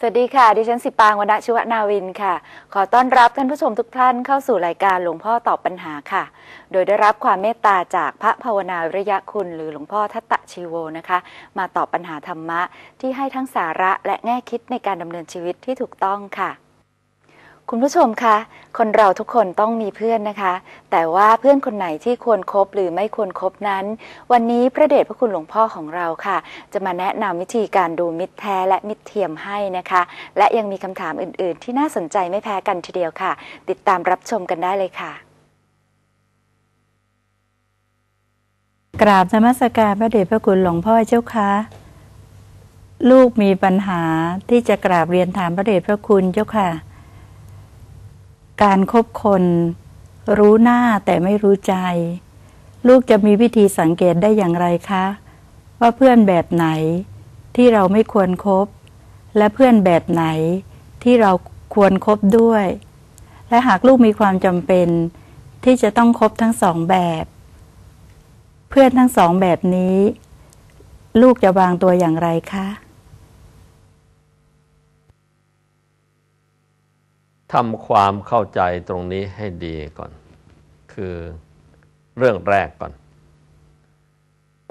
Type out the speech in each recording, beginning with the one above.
สวัสดีค่ะ ดิฉันสิปางวณชุวนาวินค่ะ ขอต้อนรับท่านผู้ชมทุกท่านเข้าสู่รายการหลวงพ่อตอบปัญหาค่ะ โดยได้รับความเมตตาจากพระภาวนาวิยะคุณหรือหลวงพ่อทัตตะชีโวนะคะ มาตอบปัญหาธรรมะที่ให้ทั้งสาระและแง่คิดในการดำเนินชีวิตที่ถูกต้องค่ะคุณผู้ชมคะ คนเราทุกคนต้องมีเพื่อนนะคะ แต่ว่าเพื่อนคนไหนที่ควรครบหรือไม่ควรครบนั้น วันนี้ พระเดชพระคุณหลวงพ่อของเราค่ะ จะมาแนะนำวิธีการดูมิตรแท้และมิตรเทียมให้นะคะ และยังมีคำถามอื่น ๆ ที่น่าสนใจไม่แพ้กันทีเดียวค่ะ ติดตามรับชมกันได้เลยค่ะ กราบธรรมสการพระเดชพระคุณหลวงพ่อเจ้าค่ะ ลูกมีปัญหาที่จะกราบเรียนถามพระเดชพระคุณเจ้าค่ะการครบคนรู้หน้าแต่ไม่รู้ใจ ลูกจะมีวิธีสังเกตได้อย่างไรคะ ว่าเพื่อนแบบไหนที่เราไม่ควรครบและเพื่อนแบบไหนที่เราควรครบด้วย และหากลูกมีความจำเป็น ที่จะต้องคบทั้งสองแบบ เพื่อนทั้งสองแบบนี้ ลูกจะวางตัวอย่างไรคะทำความเข้าใจตรงนี้ให้ดีก่อน คือเรื่องแรกก่อน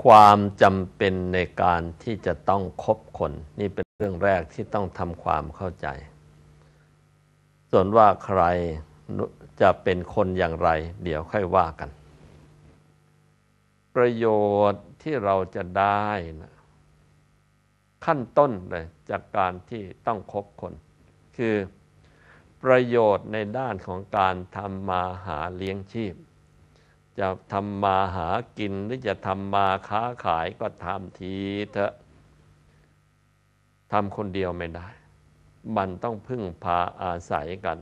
ความจำเป็นในการที่จะต้องคบคน นี่เป็นเรื่องแรกที่ต้องทำความเข้าใจ ส่วนว่าใครจะเป็นคนอย่างไร เดี๋ยวค่อยว่ากัน ประโยชน์ที่เราจะได้นะขั้นต้นเลยจากการที่ต้องคบคน คือประโยชน์ในด้านของการทำมาหาเลี้ยงชีพ จะทำมาหากิน หรือจะทำมาค้าขายก็ทำทีเถอะทำคนเดียวไม่ได้ มันต้องพึ่งพาอาศัยกัน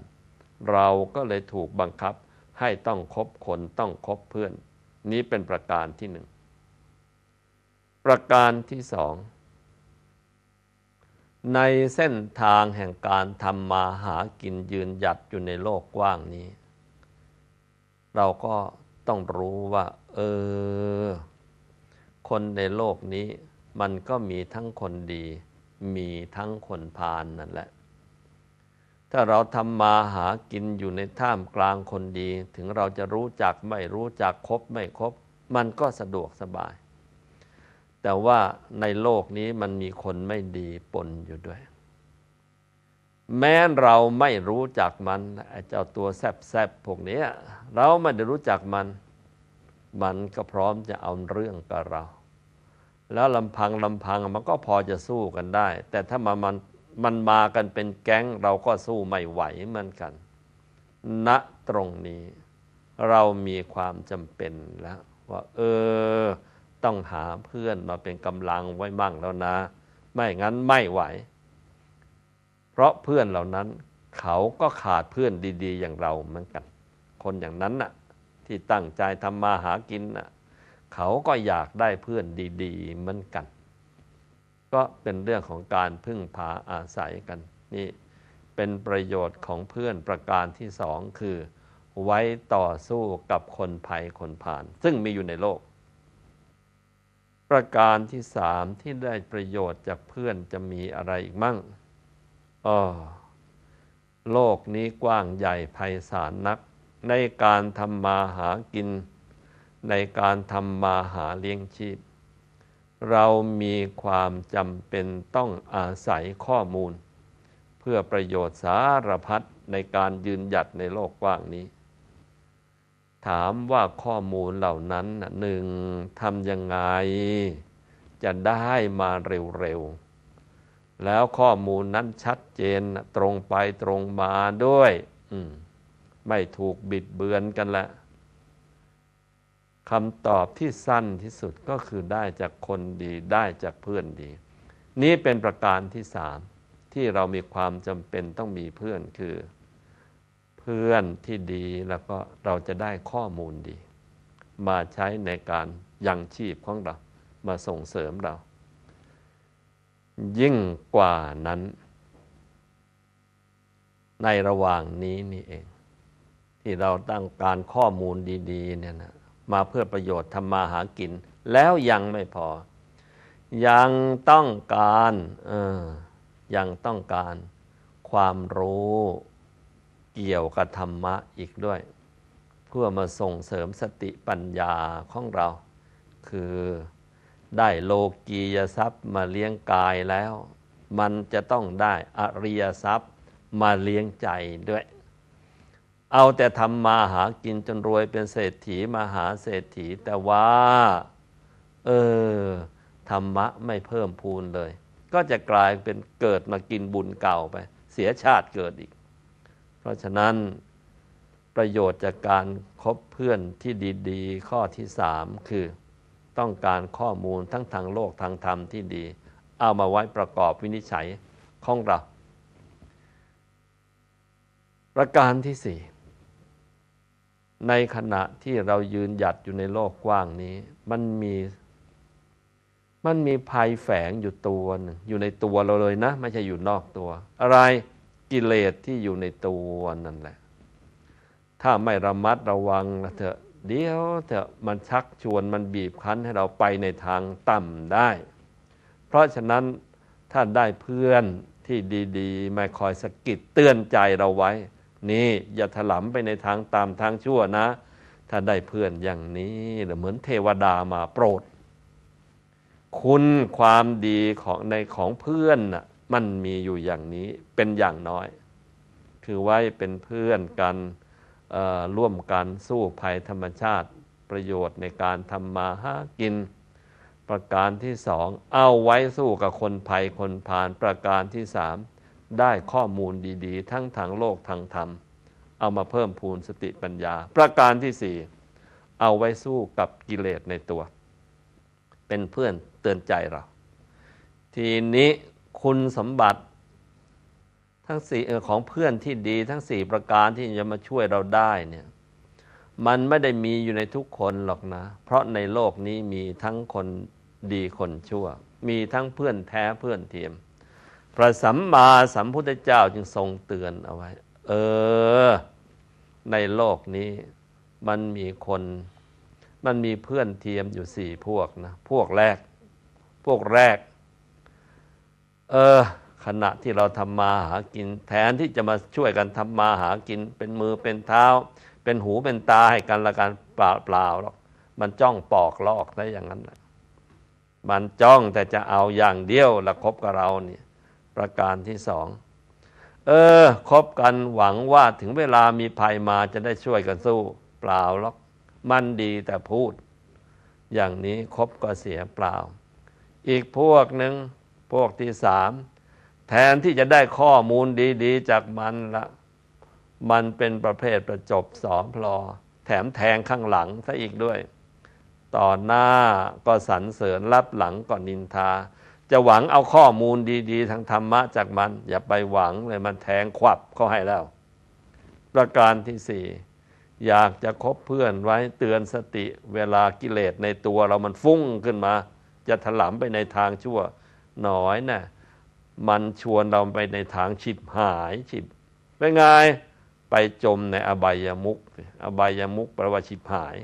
เราก็เลยถูกบังคับให้ต้องคบคนต้องคบเพื่อน นี้เป็นประการที่หนึ่ง ประการที่สองในเส้นทางแห่งการทำมาหากินยืนหยัดอยู่ในโลกกว้างนี้ เราก็ต้องรู้ว่า เออ คนในโลกนี้มันก็มีทั้งคนดีมีทั้งคนพาลนนั่นแหละ ถ้าเราทำมาหากินอยู่ในท่ามกลางคนดี ถึงเราจะรู้จักไม่รู้จักคบไม่คบ มันก็สะดวกสบายแต่ว่าในโลกนี้มันมีคนไม่ดีปนอยู่ด้วย แม้เราไม่รู้จักมันไอ้เจ้าตัวแซบๆพวกนี้เราไม่ได้รู้จักมัน มันก็พร้อมจะเอาเรื่องกับเรา แล้วลำพังลำพังมันก็พอจะสู้กันได้ แต่ถ้ามามันมันมากันเป็นแก๊ง เราก็สู้ไม่ไหวเหมือนกันณนะตรงนี้ เรามีความจำเป็นแล้วว่าเออต้องหาเพื่อนมาเป็นกำลังไว้มั่งแล้วนะ ไม่งั้นไม่ไหว เพราะเพื่อนเหล่านั้นเขาก็ขาดเพื่อนดี ๆ อย่างเราเหมือนกัน คนอย่างนั้นน่ะที่ตั้งใจทำมาหากินน่ะเขาก็อยากได้เพื่อนดี ๆ เหมือนกัน ก็เป็นเรื่องของการพึ่งพาอาศัยกันนี่ เป็นประโยชน์ของเพื่อนประการที่สองคือไว้ต่อสู้กับคนภัยคนผ่าน ซึ่งมีอยู่ในโลกประการที่สามที่ได้ประโยชน์จากเพื่อนจะมีอะไรอีกมั่งอ๋อโลกนี้กว้างใหญ่ไพศาลนัก ในการทำมาหากิน ในการทำมาหาเลี้ยงชีพ เรามีความจำเป็นต้องอาศัยข้อมูล เพื่อประโยชน์สารพัดในการยืนหยัดในโลกกว้างนี้ถามว่าข้อมูลเหล่านั้นหนึ่งทำยังไง จะได้มาเร็วๆ แล้วข้อมูลนั้นชัดเจนตรงไปตรงมาด้วยมไม่ถูกบิดเบือนกันละคำตอบที่สั้นที่สุดก็คือได้จากคนดีได้จากเพื่อนดี นี่เป็นประการที่สามที่เรามีความจำเป็นต้องมีเพื่อนคือพื่อนที่ดีแล้วก็เราจะได้ข้อมูลดี มาใช้ในการยังชีพของเรา มาส่งเสริมเรา ยิ่งกว่านั้น ในระหว่างนี้นี่เอง ที่เราตั้งการข้อมูลดี ๆ เนี่ยนะมาเพื่อประโยชน์ทำมาหากิน แล้วยังไม่พอ ยังต้องการเออยังต้องการความรู้เกี่ยวกับธรรมะอีกด้วย เพื่อมาส่งเสริมสติปัญญาของเรา คือได้โลกียทรัพย์มาเลี้ยงกายแล้ว มันจะต้องได้อริยทรัพย์มาเลี้ยงใจด้วย เอาแต่ทำมาหากินจนรวยเป็นเศรษฐีมหาเศรษฐีแต่ว่า เออธรรมะไม่เพิ่มพูนเลย ก็จะกลายเป็นเกิดมากินบุญเก่าไป เสียชาติเกิดอีกพราะฉะนั้นประโยชน์จากการครบเพื่อนที่ดีๆ ข้อที่สามคือต้องการข้อมูลทั้งทางโลกทางธรรมที่ดี เอามาไว้ประกอบวินิจฉัยของเราประการที่สี่ในขณะที่เรายืนหยัดอยู่ในโลกกว้างนี้ มันมี มันมีภัยแฝงอยู่ตัวนึงอยู่ในตัวเราเลยนะ ไม่ใช่อยู่นอกตัวอะไรกิเลสที่อยู่ในตัวนั่นแหละ ถ้าไม่ระมัดระวังนะเถอะ เดี๋ยวเถอะมันชักชวนมันบีบคั้นให้เราไปในทางต่ำได้ เพราะฉะนั้นถ้าได้เพื่อนที่ดีๆไม่คอยสะกิดเตือนใจเราไว้ นี่ อย่าถลำไปในทางตามทางชั่วนะ ถ้าได้เพื่อนอย่างนี้เหมือนเทวดามาโปรด คุณความดีของในของเพื่อนน่ะมันมีอยู่อย่างนี้เป็นอย่างน้อย คือไว้เป็นเพื่อนกันร่วมกันสู้ภัยธรรมชาติประโยชน์ในการทำมาหากิน ประการที่สองเอาไว้สู้กับคนภัยคนผ่านประการที่สามได้ข้อมูลดีๆทั้งทางโลกทางธรรม เอามาเพิ่มพูนสติปัญญา ประการที่สี่เอาไว้สู้กับกิเลสในตัว เป็นเพื่อนเตือนใจเรา ทีนี้คุณสมบัติทั้งสี่ของเพื่อนที่ดี ทั้งสี่ประการที่จะมาช่วยเราได้เนี่ย มันไม่ได้มีอยู่ในทุกคนหรอกนะเพราะในโลกนี้มีทั้งคนดีคนชั่วมีทั้งเพื่อนแท้เพื่อนเทียมพระสัมมาสัมพุทธเจ้าจึงทรงเตือนเอาไว้ เออ ในโลกนี้มันมีคน มันมีเพื่อนเทียมอยู่สี่พวกนะพวกแรก พวกแรกเออ ขณะที่เราทำมาหากินแทนที่จะมาช่วยกันทำมาหากิน เป็นมือเป็นเท้า เป็นหูเป็นตาให้กันละกันเปล่าเปล่าหรอกมันจ้องปอกลอกได้อย่างนั้นแหละมันจ้องแต่จะเอาอย่างเดียวละคบกับเราเนี่ย ประการที่สองเออคบกันหวังว่าถึงเวลามีภัยมาจะได้ช่วยกันสู้ เปล่าหรอก มันดีแต่พูด อย่างนี้คบก็เสียเปล่า อีกพวกหนึ่งพวกที่สามแทนที่จะได้ข้อมูลดีๆจากมันละมันเป็นประเภทประจบสอนพลอแถมแทงข้างหลังซะอีกด้วย ต่อหน้าก็สรรเสริญรับหลังก็นินทา จะหวังเอาข้อมูลดี ๆทางธรรมะจากมัน อย่าไปหวังเลยมันแทงควับเข้าให้แล้ว ประการที่สี่อยากจะคบเพื่อนไว้เตือนสติเวลากิเลสในตัว เรามันฟุ้งขึ้นมา จะถลำไปในทางชั่วน้อยนะ่ะ มันชวนเราไปในทางฉิบหายฉิบเป็นไงไปจมในอบายามุก อบายามุกประวัติฉิบหาย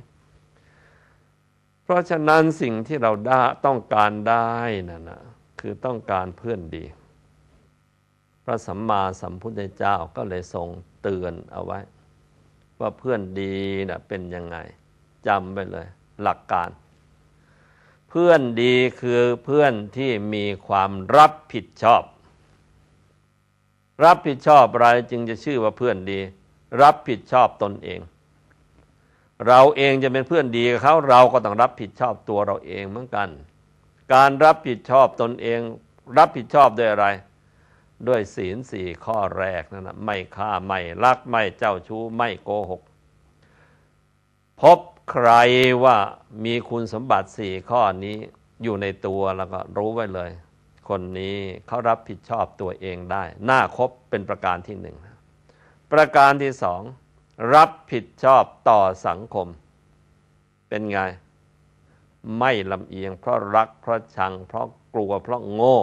เพราะฉะนั้นสิ่งที่เราได้ต้องการได้นะ่ะนะคือต้องการเพื่อนดี พระสัมมาสัมพุทธเจ้าก็เลยทรงเตือนเอาไว้ ว่าเพื่อนดีน่ะเป็นยังไงจำไปเลย หลักการเพื่อนดีคือเพื่อนที่มีความรับผิดชอบ รับผิดชอบอะไรจึงจะชื่อว่าเพื่อนดี รับผิดชอบตนเอง เราเองจะเป็นเพื่อนดีกับเขาเราก็ต้องรับผิดชอบตัวเราเองเหมือนกัน การรับผิดชอบตนเอง รับผิดชอบด้วยอะไรด้วยศีลสี่ข้อแรกนั่นนะไม่ฆ่าไม่ลักไม่เจ้าชู้ ไม่โกหกพบใครว่ามีคุณสมบัติสี่ข้อนี้อยู่ในตัวแล้วก็รู้ไว้เลย คนนี้เขารับผิดชอบตัวเองได้ หน้าคบเป็นประการที่หนึ่งประการที่สอง รับผิดชอบต่อสังคม เป็นไง ไม่ลำเอียง เพราะรัก เพราะชัง เพราะกลัวเพราะโง่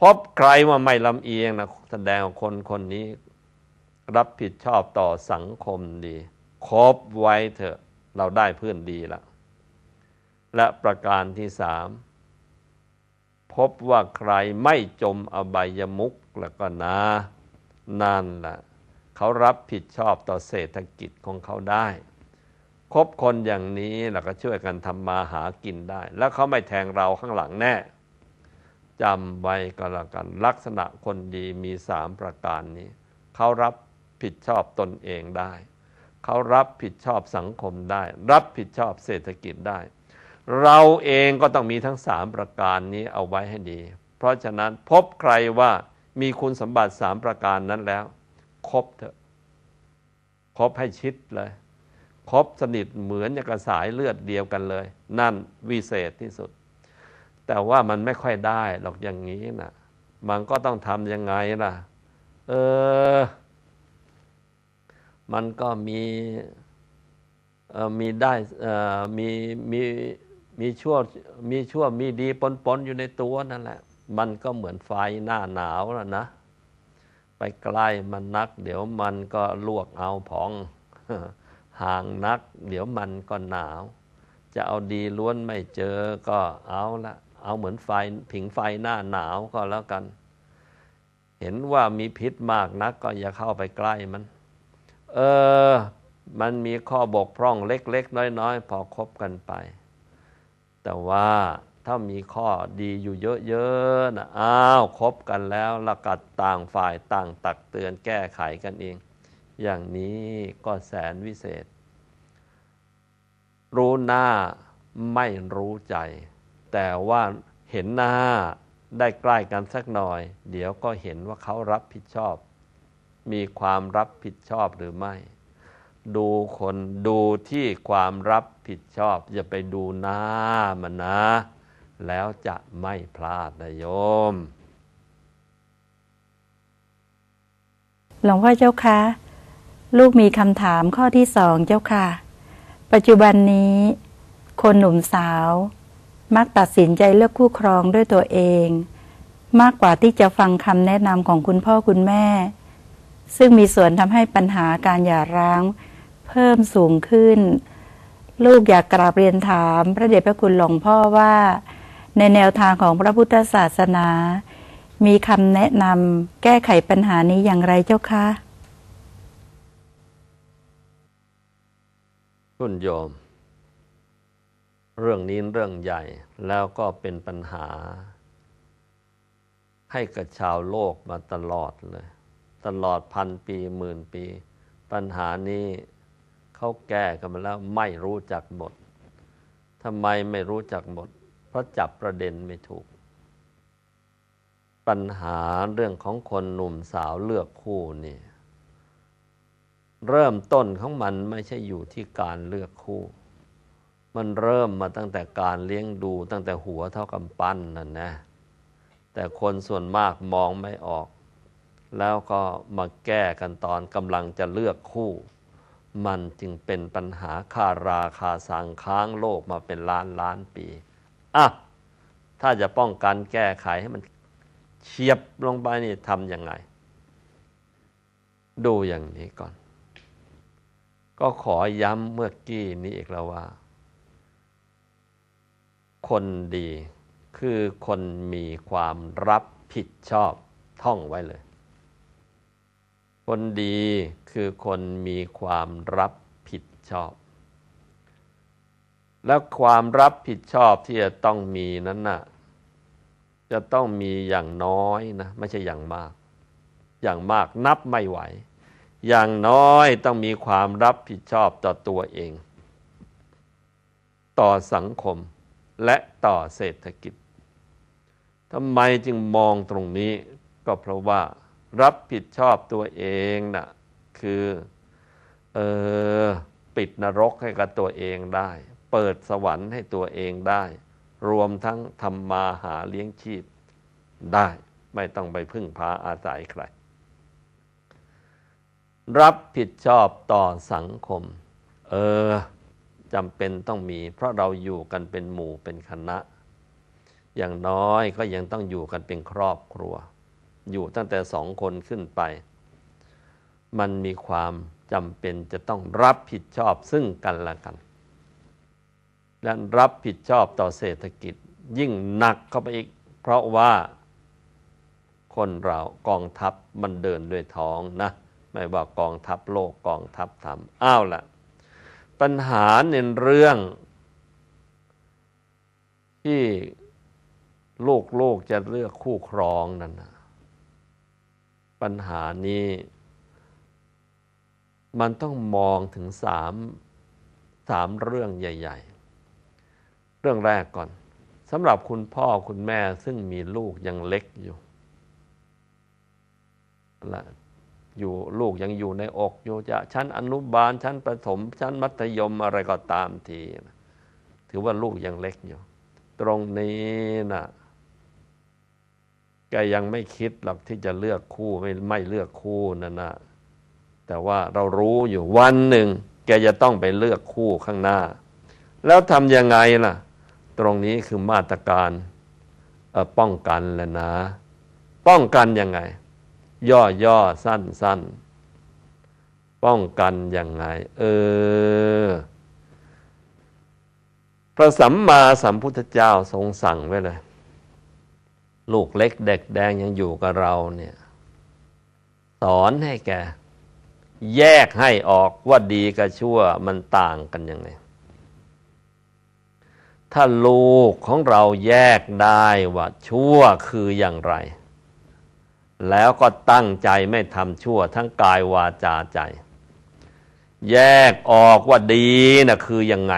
พบใครว่าไม่ลำเอียงนะแสดงคนคนนี้ รับผิดชอบต่อสังคมดีคบไว้เถอะเราได้เพื่อนดีละ และประการที่สามพบว่าใครไม่จมอบายมุกแล้วก็นะนั่นละ่ะ เขารับผิดชอบต่อเศรษฐกิจของเขาได้ คบคนอย่างนี้เราก็ช่วยกันทำมาหากินได้ แล้วเขาไม่แทงเราข้างหลังแน่จำไว้ก็แล้วกันลักษณะคนดีมีสามประการนี้ เขารับผิดชอบตนเองได้เขารับผิดชอบสังคมได้ รับผิดชอบเศรษฐกิจได้ เราเองก็ต้องมีทั้งสามประการนี้เอาไว้ให้ดี เพราะฉะนั้นพบใครว่ามีคุณสมบัติสามประการนั้นแล้ว คบเถอะคบให้ชิดเลยคบสนิทเหมือนอย่างกระสายเลือดเดียวกันเลย นั่นวิเศษที่สุด แต่ว่ามันไม่ค่อยได้หรอกอย่างนี้นะมันก็ต้องทำยังไงล่ะ เออมันก็มีมีได้ มีมีมีชั่วมีชั่วมีดีปนปนอยู่ในตัวนั่นแหละ มันก็เหมือนไฟหน้าหนาวแล้วนะ ไปใกล้มันนัก เดี๋ยวมันก็ลวกเอาผอง ห่างนัก เดี๋ยวมันก็หนาว จะเอาดีล้วนไม่เจอก็เอาละเอาเหมือนไฟผิงไฟหน้าหนาวก็แล้วกัน เห็นว่ามีพิษมากนัก ก็อย่าเข้าไปใกล้มันเออ มันมีข้อบกพร่องเล็กๆน้อย ๆ พอคบกันไป แต่ว่าถ้ามีข้อดีอยู่เยอะๆนะอ้าวคบกันแล้วละกัดต่างฝ่ายต่างตักเตือนแก้ไขกันเอง อย่างนี้ก็แสนวิเศษ รู้หน้าไม่รู้ใจ แต่ว่าเห็นหน้า ได้ใกล้กันสักหน่อย เดี๋ยวก็เห็นว่าเขารับผิดชอบมีความรับผิดชอบหรือไม่ ดูคนดูที่ความรับผิดชอบอย่าไปดูหน้ามันนะ แล้วจะไม่พลาดนะโยม หลวงพ่อเจ้าคะลูกมีคำถามข้อที่สองเจ้าค่ะ ปัจจุบันนี้ คนหนุ่มสาว มักตัดสินใจเลือกคู่ครองด้วยตัวเอง มากกว่าที่จะฟังคำแนะนำของคุณพ่อคุณแม่ซึ่งมีส่วนทำให้ปัญหาการหย่าร้างเพิ่มสูงขึ้น ลูกอยากกราบเรียนถาม พระเดชพระคุณหลวงพ่อว่า ในแนวทางของพระพุทธศาสนา มีคำแนะนำแก้ไขปัญหานี้อย่างไรเจ้าคะุ่นโยม เรื่องนี้เรื่องใหญ่แล้วก็เป็นปัญหา ให้กับชาวโลกมาตลอดเลยตลอดพันปีหมื่นปี ปัญหานี้เขาแก้กันมาแล้วไม่รู้จักหมดทำไมไม่รู้จักหมดเพราะจับประเด็นไม่ถูก ปัญหาเรื่องของคนหนุ่มสาวเลือกคู่นี่เริ่มต้นของมันไม่ใช่อยู่ที่การเลือกคู่ มันเริ่มมาตั้งแต่การเลี้ยงดูตั้งแต่หัวเท่ากำปั้นนั่นนะแต่คนส่วนมากมองไม่ออกแล้วก็มาแก้กันตอนกำลังจะเลือกคู่ มันจึงเป็นปัญหาคาราคาสังค้างโลกมาเป็นล้านล้านปี อ่ะ ถ้าจะป้องกันแก้ไขให้มันเฉียบลงไปนี่ทำยังไง ดูอย่างนี้ก่อน ก็ขอย้ำเมื่อกี้นี้อีกแล้วว่า คนดีคือคนมีความรับผิดชอบท่องไว้เลยคนดีคือคนมีความรับผิดชอบ และความรับผิดชอบที่จะต้องมีนั้นนะ่ะจะต้องมีอย่างน้อยนะ ไม่ใช่อย่างมาก อย่างมากนับไม่ไหว อย่างน้อยต้องมีความรับผิดชอบต่อตัวเอง ต่อสังคมและต่อเศรษฐกิจทำไมจึงมองตรงนี้ ก็เพราะว่ารับผิดชอบตัวเองนะ่ะคือเออปิดนรกให้กับตัวเองได้ เปิดสวรรค์ให้ตัวเองได้ รวมทั้งทำมาหาเลี้ยงชีพได้ ไม่ต้องไปพึ่งพาอาศัยใคร รับผิดชอบต่อสังคม เออจำเป็นต้องมีเพราะเราอยู่กันเป็นหมู่เป็นคณะ อย่างน้อยก็ยังต้องอยู่กันเป็นครอบครัวอยู่ตั้งแต่สองคนขึ้นไป มันมีความจำเป็นจะต้องรับผิดชอบซึ่งกันและกัน และรับผิดชอบต่อเศรษฐกิจยิ่งหนักเข้าไปอีก เพราะว่าคนเรากองทัพมันเดินด้วยท้องนะ ไม่ว่ากองทัพ โลกกองทัพธรรมอ้าวละปัญหาในเรื่อง ที่ลูกจะเลือกคู่ครองนั่นนะปัญหานี้ มันต้องมองถึงสาม สามเรื่องใหญ่ ๆ เรื่องแรกก่อนสำหรับคุณพ่อคุณแม่ซึ่งมีลูกยังเล็กอยู่ละอยู่ลูกยังอยู่ในอกอยู่จะชั้นอนุบาลชั้นประถมชั้นมัธยมอะไรก็ตามที ถือว่าลูกยังเล็กอยู่ ตรงนี้นะ่ะแกยังไม่คิดหรอกที่จะเลือกคู่ไม่ไม่เลือกคู่นั่นนะแต่ว่าเรารู้อยู่วันหนึ่ง แกจะต้องไปเลือกคู่ข้างหน้า แล้วทำยังไงล่ะ ตรงนี้คือมาตรการป้องกันแหละนะ ป้องกันยังไง ย่อย่อสั้นสั้นป้องกันยังไง เออพระสัมมาสัมพุทธเจ้าทรงสั่งไว้เลยลูกเล็กเด็กแดงยังอยู่กับเราเนี่ยสอนให้แก แยกให้ออกว่าดีกับชั่วมันต่างกันยังไง ถ้าลูกของเราแยกได้ว่าชั่วคืออย่างไร แล้วก็ตั้งใจไม่ทำชั่วทั้งกายวาจาใจ แยกออกว่าดีนะคือยังไง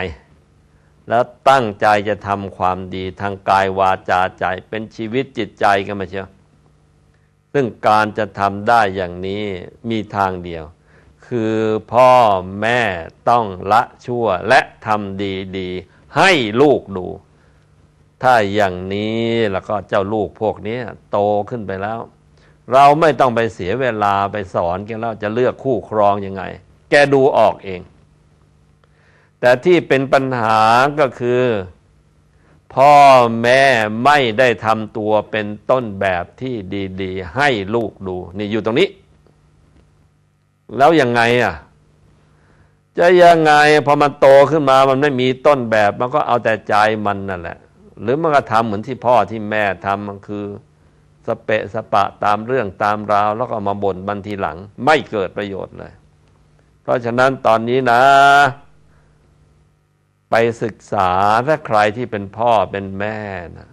แล้วตั้งใจจะทำความดีทางกายวาจาใจเป็นชีวิตจิตใจกันมาเชียว ซึ่งการจะทำได้อย่างนี้มีทางเดียว คือพ่อแม่ต้องละชั่วและทำดีดีให้ลูกดู ถ้าอย่างนี้แล้วก็เจ้าลูกพวกนี้ โตขึ้นไปแล้ว เราไม่ต้องไปเสียเวลาไปสอนกันแล้วจะเลือกคู่ครองยังไง แกดูออกเองแต่ที่เป็นปัญหาก็คือ พ่อแม่ไม่ได้ทำตัวเป็นต้นแบบที่ดี ๆ ให้ลูกดู นี่อยู่ตรงนี้ แล้วยังไงอ่ะ จะยังไงพอมันโตขึ้นมามันไม่มีต้นแบบมันก็เอาแต่ใจมันนั่นแหละ หรือมันก็ทำเหมือนที่พ่อที่แม่ทำมันคือสเปะสปะตามเรื่องตามราว แล้วก็มาบ่นบันทีหลัง ไม่เกิดประโยชน์เลย เพราะฉะนั้นตอนนี้นะไปศึกษาถ้าใครที่เป็นพ่อเป็นแม่นะ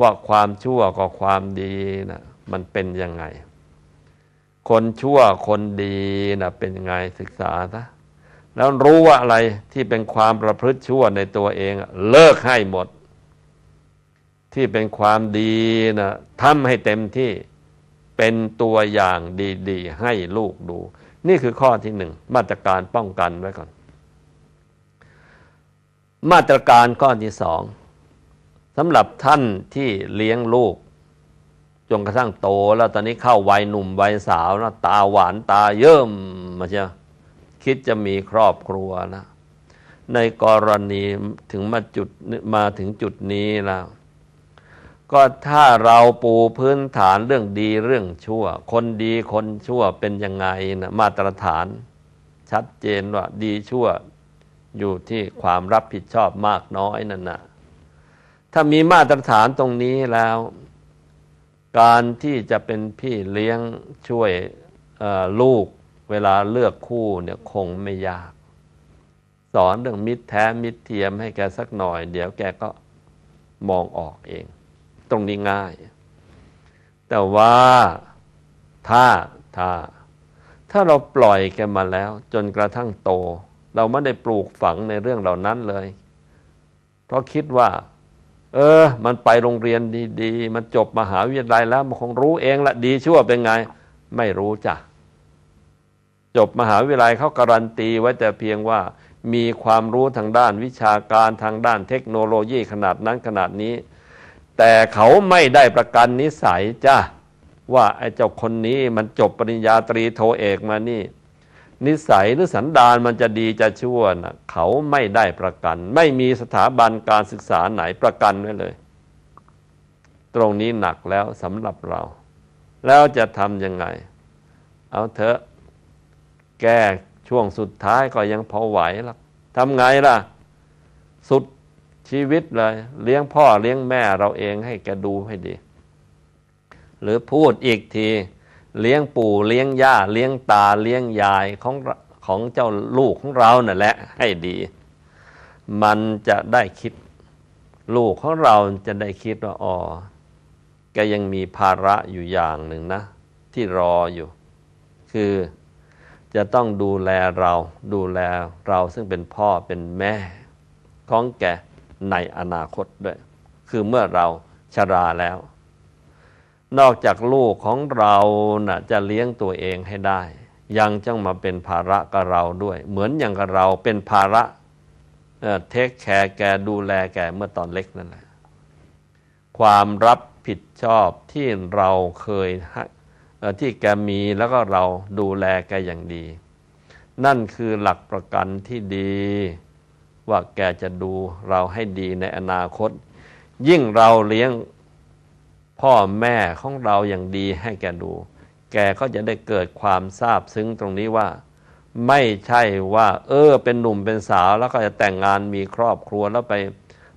ว่าความชั่วกับความดีนะมันเป็นยังไง คนชั่วคนดีนะเป็นยังไงศึกษาซะแล้วรู้ว่าอะไรที่เป็นความประพฤติชั่วในตัวเองเลิกให้หมด ที่เป็นความดีนะทำให้เต็มที่เป็นตัวอย่างดี ๆ ให้ลูกดู นี่คือข้อที่หนึ่ง มาตรการป้องกันไว้ก่อนมาตรการข้อที่สองสำหรับท่านที่เลี้ยงลูกจนกระทั่งโตแล้วตอนนี้เข้าวัยหนุ่มวัยสาวนะตาหวานตาเยิ่มมาเชียคิดจะมีครอบครัวนะ ในกรณีถึงมาจุดมาถึงจุดนี้แล้ว ก็ถ้าเราปูพื้นฐานเรื่องดีเรื่องชั่ว คนดีคนชั่วเป็นยังไงนะมาตรฐานชัดเจนว่าดีชั่วอยู่ที่ความรับผิดชอบมากน้อย นั่นนะถ้ามีมาตรฐานตรงนี้แล้ว การที่จะเป็นพี่เลี้ยงช่วยลูกเวลาเลือกคู่เนี่ยคงไม่ยาก สอนเรื่องมิตรแท้มิตรเทียมให้แกสักหน่อยเดี๋ยวแกก็มองออกเอง ตรงนี้ง่าย แต่ว่าถ้าถ้า ถ้าเราปล่อยแกมาแล้ว จนกระทั่งโตเราไม่ได้ปลูกฝังในเรื่องเหล่านั้นเลย เพราะคิดว่า เออ มันไปโรงเรียนดีๆมันจบมหาวิทยาลัยแล้วมันคงรู้เองละดีชั่วเป็นไง ไม่รู้จ้ะจบมหาวิทยาลัยเขาการันตีไว้แต่เพียงว่ามีความรู้ทางด้านวิชาการทางด้านเทคโนโลยีขนาดนั้นขนาดนี้ แต่เขาไม่ได้ประกันนิสัยจ้ะว่าไอ้เจ้าคนนี้ มันจบปริญญาตรีโทเอกมานี่นิสัยหรือสันดานมันจะดีจะชั่วนะเขาไม่ได้ประกัน ไม่มีสถาบันการศึกษาไหนประกันไว้เลย ตรงนี้หนักแล้วสำหรับเรา แล้วจะทำยังไง เอาเถอะแก้ช่วงสุดท้ายก็ยังพอไหวละทำไงล่ะ สุดชีวิตเลย เลี้ยงพ่อเลี้ยงแม่เราเองให้แกดูให้ดี หรือพูดอีกทีเลี้ยงปู่เลี้ยงย่าเลี้ยงตาเลี้ยงยายของของเจ้าลูกของเราเนี่ยแหละให้ดี มันจะได้คิด ลูกของเราจะได้คิดว่าอ๋อแกยังมีภาระอยู่อย่างหนึ่งนะ ที่รออยู่ คือจะต้องดูแลเรา ดูแลเราซึ่งเป็นพ่อเป็นแม่ ของแกในอนาคตด้วย คือเมื่อเราชราแล้วนอกจากลูกของเรานะ่ะจะเลี้ยงตัวเองให้ได้ ยังจ้องมาเป็นภาระกับเราด้วย เหมือนอย่างกับเราเป็นภาระ เทคแคร์แกดูแลแกเมื่อตอนเล็กนั่นแหละความรับผิดชอบที่เราเคยที่แกมีแล้วก็เราดูแลแกอย่างดี นั่นคือหลักประกันที่ดีว่าแกจะดูเราให้ดีในอนาคต ยิ่งเราเลี้ยงพ่อแม่ของเราอย่างดีให้แกดู แกก็จะได้เกิดความทราบซึ้งตรงนี้ว่า ไม่ใช่ว่าเออเป็นหนุ่มเป็นสาวแล้วก็จะแต่งงานมีครอบครัวแล้วไป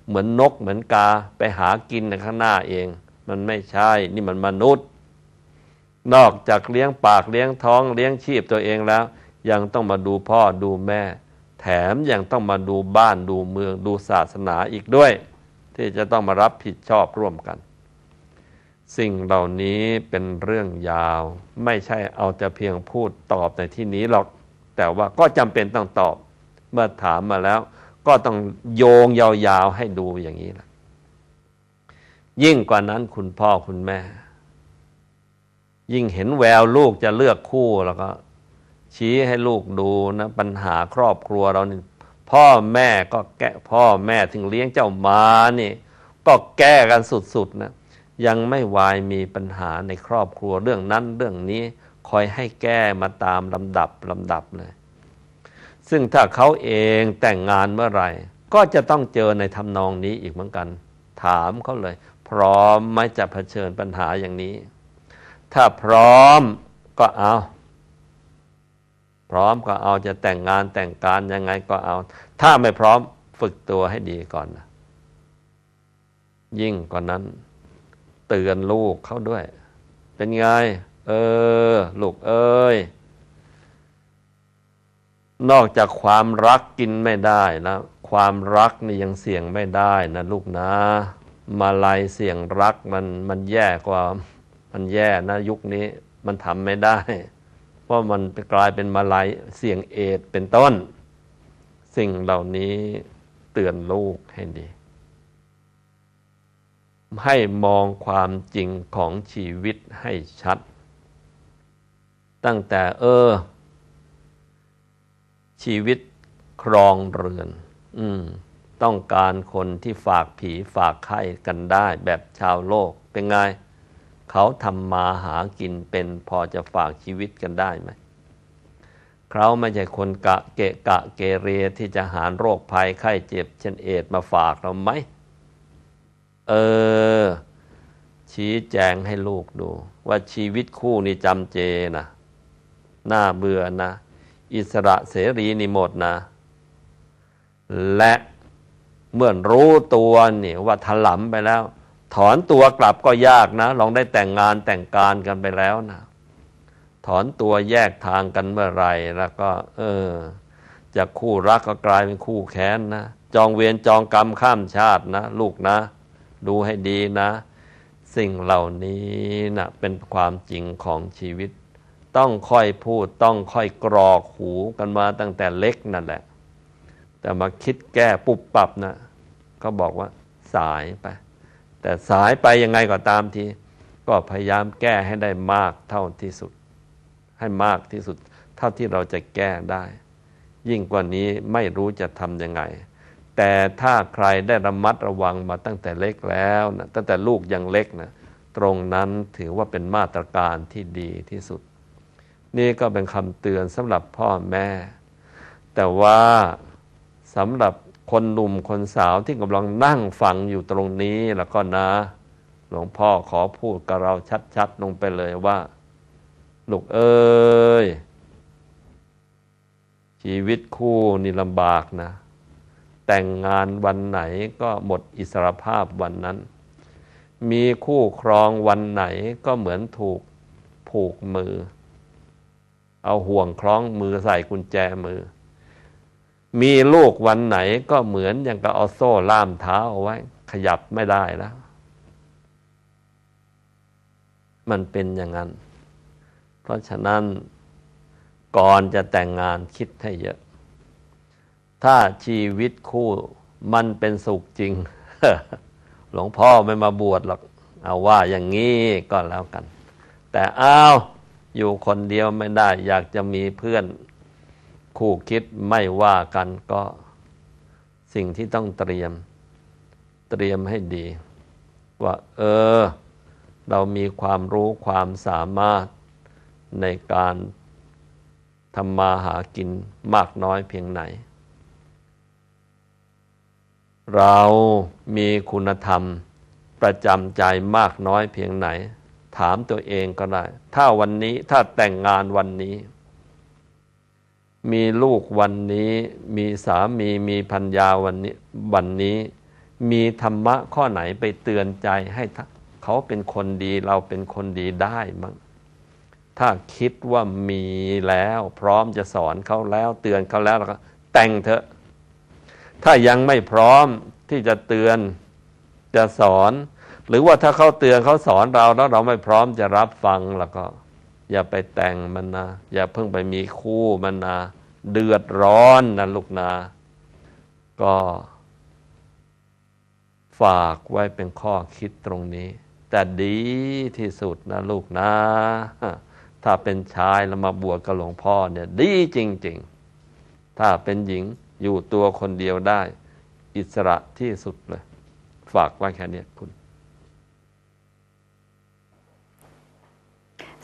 เหมือนนกเหมือนกาไปหากินในข้างหน้าเอง มันไม่ใช่นี่มันมนุษย์ นอกจากเลี้ยงปากเลี้ยงท้องเลี้ยงชีพตัวเองแล้ว ยังต้องมาดูพ่อดูแม่ แถมยังต้องมาดูบ้านดูเมืองดูศาสนาอีกด้วย ที่จะต้องมารับผิดชอบร่วมกันสิ่งเหล่านี้เป็นเรื่องยาว ไม่ใช่เอาแต่เพียงพูดตอบในที่นี้หรอกแต่ว่าก็จำเป็นต้องตอบ เมื่อถามมาแล้ว ก็ต้องโยงยาวๆให้ดูอย่างนี้นะยิ่งกว่านั้นคุณพ่อคุณแม่ ยิ่งเห็นแววลูกจะเลือกคู่แล้วก็ ชี้ให้ลูกดูนะปัญหาครอบครัวเรานี่พ่อแม่ก็แก้พ่อแม่ถึงเลี้ยงเจ้ามานี่ ก็แก้กันสุดๆนะยังไม่วายมีปัญหาในครอบครัวเรื่องนั้น เรื่องนี้คอยให้แก้มาตามลำดับลำดับเลย ซึ่งถ้าเขาเองแต่งงานเมื่อไหร่ ก็จะต้องเจอในทำนองนี้อีกเหมือนกัน ถามเขาเลย พร้อมไหมจะเผชิญปัญหาอย่างนี้ ถ้าพร้อมก็เอา พร้อมก็เอาจะแต่งงานแต่งการยังไงก็เอา ถ้าไม่พร้อมฝึกตัวให้ดีก่อนนะยิ่งกว่านั้นเตือนลูกเขาด้วย เป็นไง เออ ลูก เอ้ยนอกจากความรักกินไม่ได้แล้วความรักนี่ยังเสี่ยงไม่ได้ นะลูกนะมาลายเสี่ยงรักมันมันแย่กว่ามันแย่นะ ยุคนี้มันทำไม่ได้ เพราะมันกลายเป็นมาลายเสี่ยงเอดเป็นต้น สิ่งเหล่านี้เตือนลูกให้ดีให้มองความจริงของชีวิตให้ชัด ตั้งแต่เออ ชีวิตครองเรือน อืม ต้องการคนที่ฝากผีฝากไข้กันได้แบบชาวโลกเป็นไง เขาทำมาหากินเป็นพอจะฝากชีวิตกันได้ไหม เขาไม่ใช่คนกะเกะกะเกเรที่จะหารโรคภัยไข้เจ็บเช่นเอดมาฝากเราไหมเออ ชี้แจงให้ลูกดู ว่าชีวิตคู่นี่จำเจนะน่าเบื่อนะอิสระเสรีนี่หมดนะ และเมื่อรู้ตัวนี่ว่าถลำไปแล้ว ถอนตัวกลับก็ยากนะลองได้แต่งงานแต่งการกันไปแล้วนะถอนตัวแยกทางกันเมื่อไรแล้ว ก็ เออจากคู่รักก็กลายเป็นคู่แค้นนะจองเวียนจองกรรมข้ามชาติ นะลูกนะดูให้ดีนะสิ่งเหล่านี้นะเป็นความจริงของชีวิต ต้องค่อยพูดต้องค่อยกรอกหูกันมาตั้งแต่เล็กนั่นแหละ แต่มาคิดแก้ปุบปับนะก็บอกว่าสายไปแต่สายไปยังไงก็ตามที ก็พยายามแก้ให้ได้มากเท่าที่สุด ให้มากที่สุด เท่าที่เราจะแก้ได้ ยิ่งกว่านี้ไม่รู้จะทำยังไงแต่ถ้าใครได้ระมัดระวังมาตั้งแต่เล็กแล้วนะตั้งแต่ลูกยังเล็กนะตรงนั้นถือว่าเป็นมาตรการที่ดีที่สุด นี่ก็เป็นคำเตือนสำหรับพ่อแม่ แต่ว่าสำหรับคนหนุ่มคนสาวที่กำลังนั่งฟังอยู่ตรงนี้แล้วก็นะ หลวงพ่อขอพูดกับเราชัดๆลงไปเลยว่าลูกเอ้ยชีวิตคู่นี่ลำบากนะแต่งงานวันไหนก็หมดอิสรภาพวันนั้น มีคู่ครองวันไหนก็เหมือนถูกผูกมือ เอาห่วงคล้องมือใส่กุญแจมือ มีลูกวันไหนก็เหมือนอย่างกับเอาโซ่ล่ามเท้าเอาไว้ ขยับไม่ได้แล้ว มันเป็นอย่างนั้น เพราะฉะนั้นก่อนจะแต่งงานคิดให้เยอะถ้าชีวิตคู่มันเป็นสุขจริง หลวงพ่อไม่มาบวชหรอก เอาว่าอย่างนี้ก็แล้วกัน แต่อ้าวอยู่คนเดียวไม่ได้ อยากจะมีเพื่อนคู่คิดไม่ว่ากันก็สิ่งที่ต้องเตรียม เตรียมให้ดี ว่าเออ เรามีความรู้ความสามารถในการทำมาหากินมากน้อยเพียงไหนเรามีคุณธรรมประจำใจมากน้อยเพียงไหน ถามตัวเองก็ได้ ถ้าวันนี้ถ้าแต่งงานวันนี้ มีลูกวันนี้ มีสามีมีพัญญาวันนี้วันนี้ มีธรรมะข้อไหนไปเตือนใจให้เขาเป็นคนดีเราเป็นคนดีได้มั้งถ้าคิดว่ามีแล้วพร้อมจะสอนเขาแล้ว เตือนเขาแล้วแล้วก็แต่งเถอะถ้ายังไม่พร้อมที่จะเตือนจะสอน หรือว่าถ้าเขาเตือนเขาสอนเราแล้วเราไม่พร้อมจะรับฟังแล้วก็ อย่าไปแต่งมันนะอย่าเพิ่งไปมีคู่มันนะเดือดร้อนนะลูกนาก็ ฝากไว้เป็นข้อคิดตรงนี้ แต่ดีที่สุดนะลูกนะถ้าเป็นชายแล้วมาบวชกับหลวงพ่อเนี่ย ดีจริง ๆ ถ้าเป็นหญิงอยู่ตัวคนเดียวได้ อิสระที่สุดเลย ฝากไว้แค่นี้คุณ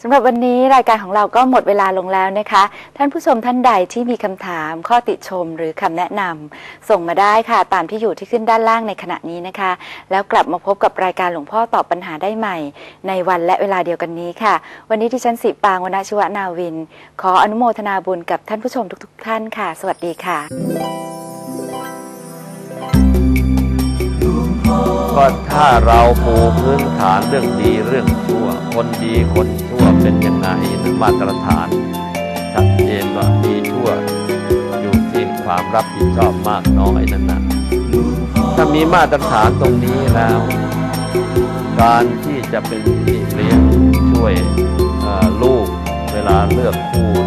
สำหรับวันนี้รายการของเราก็หมดเวลาลงแล้วนะคะ ท่านผู้ชมท่านใดที่มีคำถาม ข้อติชมหรือคำแนะนำส่งมาได้ค่ะตามที่อยู่ที่ขึ้นด้านล่างในขณะนี้นะคะ แล้วกลับมาพบกับรายการหลวงพ่อตอบปัญหาได้ใหม่ ในวันและเวลาเดียวกันนี้ค่ะ วันนี้ที่ฉันสิปางวนาชวนาวิน ขออนุโมทนาบุญกับท่านผู้ชมทุก ๆ ท่านค่ะสวัสดีค่ะก็ถ้าเราปูพื้นฐานเรื่องดีเรื่องชั่ว คนดี คนชั่วเป็นยังไงมาตรฐานชัดเจนว่าดีชั่วอยู่ที่ความรับผิดชอบมากน้อยนั่นนะถ้ามีมาตรฐานตรงนี้แล้ว การที่จะเป็นที่เลี้ยงช่วยลูกเวลาเลือกคู่